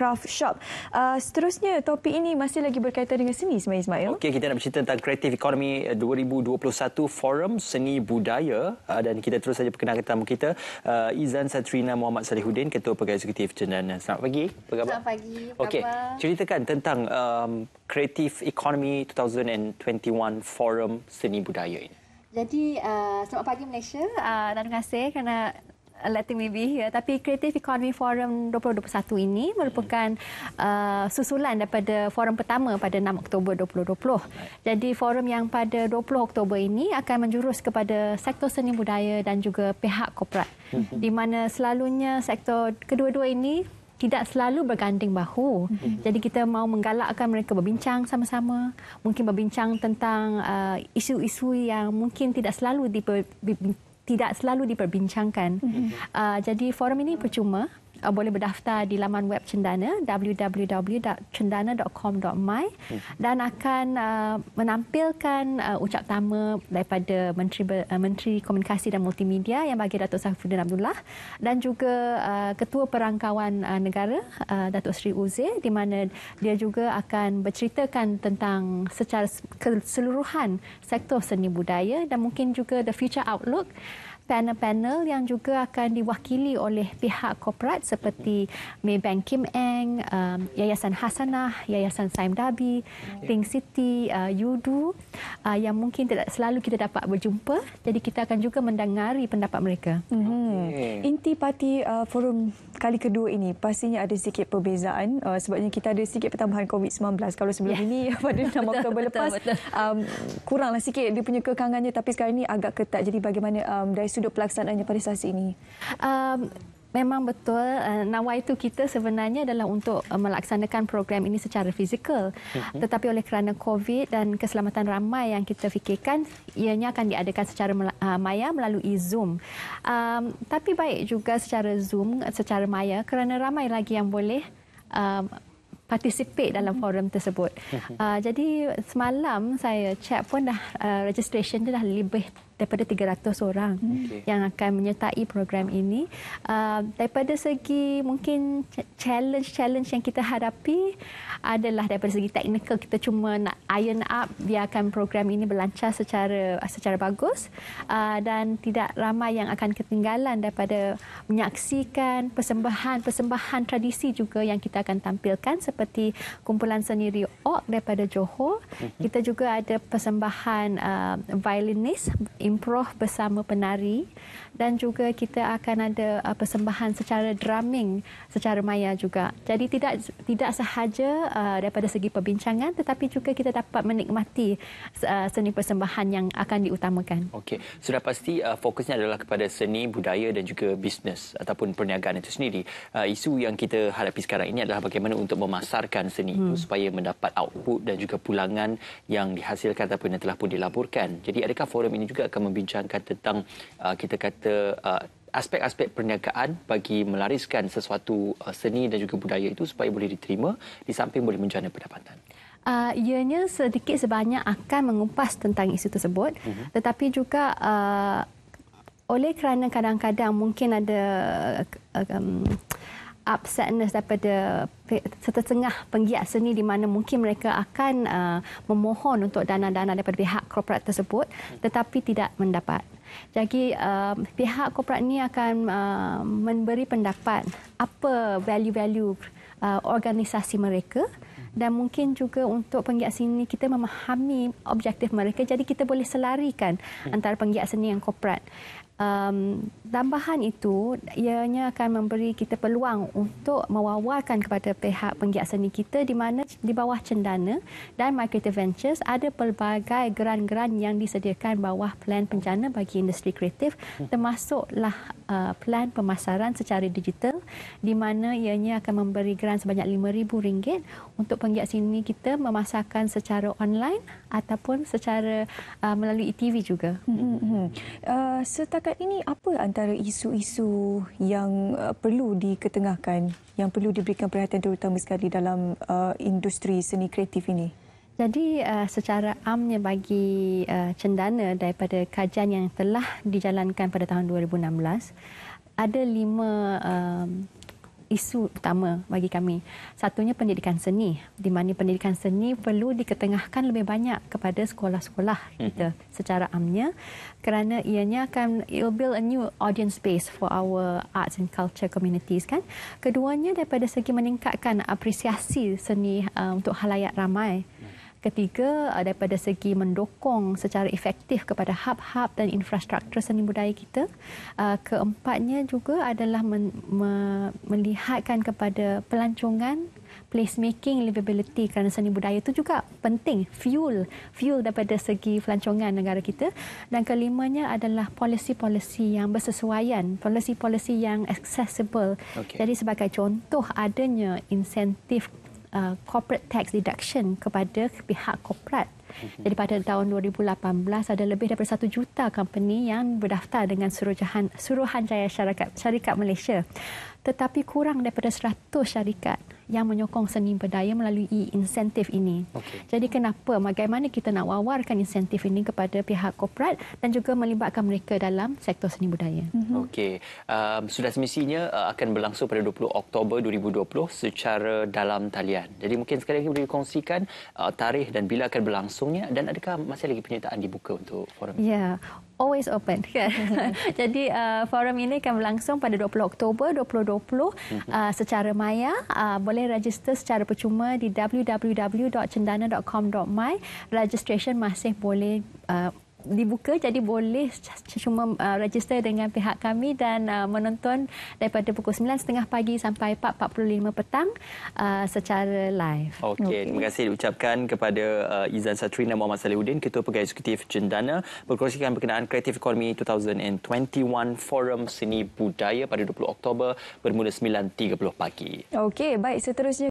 craft shop. Uh, seterusnya topik ini masih lagi berkaitan dengan seni Ismail Ismail. Okey kita nak bercerita tentang Creative Economy 2021 Forum Seni Budaya uh, dan kita terus saja perkenalkan tetamu kita uh, Izan Satrina Muhammad Salihuddin Ketua Pegawai Eksekutif Cendana. Selamat pagi. Apa Selamat pagi. Okay. Ceritakan tentang um, Creative Economy 2021 Forum Seni Budaya ini. Jadi uh, selamat pagi Malaysia uh, dan terima kasih kerana Uh, letting me be here tapi Creative Economy Forum 2021 ini hmm. merupakan uh, susulan daripada forum pertama pada 6 Oktober 2020. Jadi forum yang pada 20 Oktober ini akan menjurus kepada sektor seni budaya dan juga pihak korporat hmm. di mana selalunya sektor kedua-dua ini tidak selalu berganding bahu. Hmm. Jadi kita mahu menggalakkan mereka berbincang sama-sama, mungkin berbincang tentang uh, isu-isu yang mungkin tidak selalu diperbincangkan tidak selalu diperbincangkan. Mm-hmm. Uh, jadi forum ini percuma uh, boleh berdaftar di laman web cendana www.cendana.com.my hmm. dan akan uh, menampilkan uh, ucap tama daripada Menteri uh, Menteri Komunikasi dan Multimedia yang bagi Datuk Safruddin Abdullah dan juga uh, Ketua Perangkawan uh, Negara uh, Datuk Seri Uzair di mana dia juga akan berceritakan tentang secara keseluruhan sektor seni budaya dan mungkin juga the future outlook panel-panel yang juga akan diwakili oleh pihak korporat seperti Maybank Kim Eng, um, Yayasan Hasanah, Yayasan Saim Dabi, okay. Ya. Think City, uh, Yudu uh, yang mungkin tidak selalu kita dapat berjumpa. Jadi kita akan juga mendengari pendapat mereka. Mhm. Okay. Inti parti uh, forum kali kedua ini pastinya ada sikit perbezaan uh, sebabnya kita ada sikit pertambahan COVID-19. Kalau sebelum yeah. ini pada 6 Oktober lepas betul, betul. Um, kuranglah sikit dia punya kekangannya tapi sekarang ini agak ketat. Jadi bagaimana um, dari sudut pelaksanaannya pada saat ini? Um, Memang betul. Uh, Nawa itu kita sebenarnya adalah untuk uh, melaksanakan program ini secara fizikal. Mhm. Tetapi oleh kerana COVID dan keselamatan ramai yang kita fikirkan, ianya akan diadakan secara uh, maya melalui Zoom. Um, tapi baik juga secara Zoom, secara maya kerana ramai lagi yang boleh um, participate dalam mhm. forum tersebut. Mhm. Uh, jadi semalam saya check pun dah uh, registration dah lebih daripada 300 orang hmm. okay. yang akan menyertai program ini. Uh, daripada segi mungkin challenge-challenge yang kita hadapi adalah daripada segi teknikal kita cuma nak iron up biarkan program ini berlancar secara secara bagus uh, dan tidak ramai yang akan ketinggalan daripada menyaksikan persembahan-persembahan tradisi juga yang kita akan tampilkan seperti kumpulan seni Riok daripada Johor. Hmm. Kita juga ada persembahan uh, violinist improv bersama penari dan juga kita akan ada uh, persembahan secara drumming secara maya juga. Jadi tidak tidak sahaja uh, daripada segi perbincangan tetapi juga kita dapat menikmati uh, seni persembahan yang akan diutamakan. Okey. Sudah pasti uh, fokusnya adalah kepada seni, budaya dan juga bisnes ataupun perniagaan itu sendiri. Uh, isu yang kita hadapi sekarang ini adalah bagaimana untuk memasarkan seni hmm. itu supaya mendapat output dan juga pulangan yang dihasilkan ataupun yang telah pun dilaporkan. Jadi adakah forum ini juga akan akan membincangkan tentang uh, kita kata uh, aspek-aspek perniagaan bagi melariskan sesuatu uh, seni dan juga budaya itu supaya boleh diterima di samping boleh menjana pendapatan. Uh, ianya sedikit sebanyak akan mengupas tentang isu tersebut uh-huh. tetapi juga uh, oleh kerana kadang-kadang mungkin ada uh, um, upsetness daripada setengah penggiat seni di mana mungkin mereka akan uh, memohon untuk dana-dana daripada pihak korporat tersebut tetapi tidak mendapat. Jadi uh, pihak korporat ini akan uh, memberi pendapat apa value-value uh, organisasi mereka dan mungkin juga untuk penggiat seni kita memahami objektif mereka jadi kita boleh selarikan hmm. antara penggiat seni dan korporat um, tambahan itu ianya akan memberi kita peluang untuk mewawarkan kepada pihak penggiat seni kita di mana di bawah cendana dan market ventures ada pelbagai geran-geran yang disediakan bawah plan pencana bagi industri kreatif termasuklah uh, plan pemasaran secara digital di mana ianya akan memberi geran sebanyak RM5,000 untuk penggiat seni kita memasarkan secara online ataupun secara uh, melalui e TV juga. Uh, setakat setakat ini apa antara isu-isu yang uh, perlu diketengahkan, yang perlu diberikan perhatian terutama sekali dalam uh, industri seni kreatif ini? Jadi uh, secara amnya bagi uh, cendana daripada kajian yang telah dijalankan pada tahun 2016, ada lima uh, isu utama bagi kami. Satunya pendidikan seni, di mana pendidikan seni perlu diketengahkan lebih banyak kepada sekolah-sekolah mhm. kita secara amnya kerana ianya akan it build a new audience space for our arts and culture communities kan. Keduanya daripada segi meningkatkan apresiasi seni um, untuk halayak ramai Ketiga, eh, daripada segi mendokong secara efektif kepada hub-hub dan infrastruktur seni budaya kita. Eh, keempatnya juga adalah melihatkan kepada pelancongan placemaking livability kerana seni budaya itu juga penting fuel fuel daripada segi pelancongan negara kita dan kelimanya adalah polisi-polisi yang bersesuaian polisi-polisi yang accessible okay. jadi sebagai contoh adanya insentif Uh, corporate tax deduction kepada pihak korporat. Jadi mhm. pada tahun 2018 ada lebih daripada 1 juta company yang berdaftar dengan Suruhanjaya Syarikat, Syarikat Malaysia. Tetapi kurang daripada 100 syarikat yang menyokong seni budaya melalui insentif ini. Okay. Jadi kenapa? Bagaimana kita nak wawarkan insentif ini kepada pihak korporat dan juga melibatkan mereka dalam sektor seni budaya? Mm-hmm. Okey. Um, sudah semestinya uh, akan berlangsung pada 20 Oktober 2020 secara dalam talian. Jadi mungkin sekali lagi boleh dikongsikan uh, tarikh dan bila akan berlangsungnya dan adakah masih lagi penyertaan dibuka untuk forum ini? Yeah always open. Kan? Jadi uh, forum ini akan berlangsung pada 20 Oktober 2020 mm-hmm. uh, secara maya. Uh, boleh register secara percuma di www.cendana.com.my. Registration masih boleh uh, dibuka jadi boleh cuma uh, register dengan pihak kami dan uh, menonton daripada pukul 9.30 pagi sampai 4.45 petang uh, secara live. Okey, okay. terima kasih diucapkan kepada uh, Izan Satri dan Muhammad Salihuddin, Ketua Pegawai Eksekutif Jendana berkongsikan berkenaan Creative Economy 2021 Forum Seni Budaya pada 20 Oktober bermula 9.30 pagi. Okey, baik seterusnya